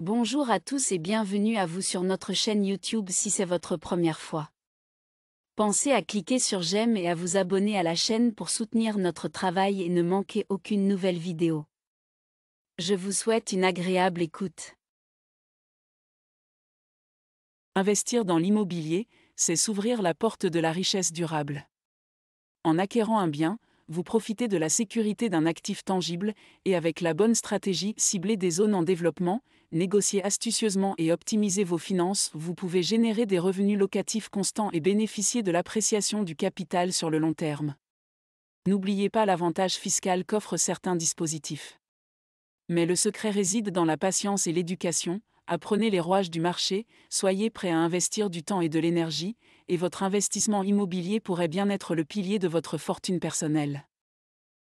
Bonjour à tous et bienvenue à vous sur notre chaîne YouTube si c'est votre première fois. Pensez à cliquer sur j'aime et à vous abonner à la chaîne pour soutenir notre travail et ne manquer aucune nouvelle vidéo. Je vous souhaite une agréable écoute. Investir dans l'immobilier, c'est s'ouvrir la porte de la richesse durable. En acquérant un bien, vous profitez de la sécurité d'un actif tangible et avec la bonne stratégie, cibler des zones en développement, négociez astucieusement et optimisez vos finances, vous pouvez générer des revenus locatifs constants et bénéficier de l'appréciation du capital sur le long terme. N'oubliez pas l'avantage fiscal qu'offrent certains dispositifs. Mais le secret réside dans la patience et l'éducation, apprenez les rouages du marché, soyez prêt à investir du temps et de l'énergie, et votre investissement immobilier pourrait bien être le pilier de votre fortune personnelle.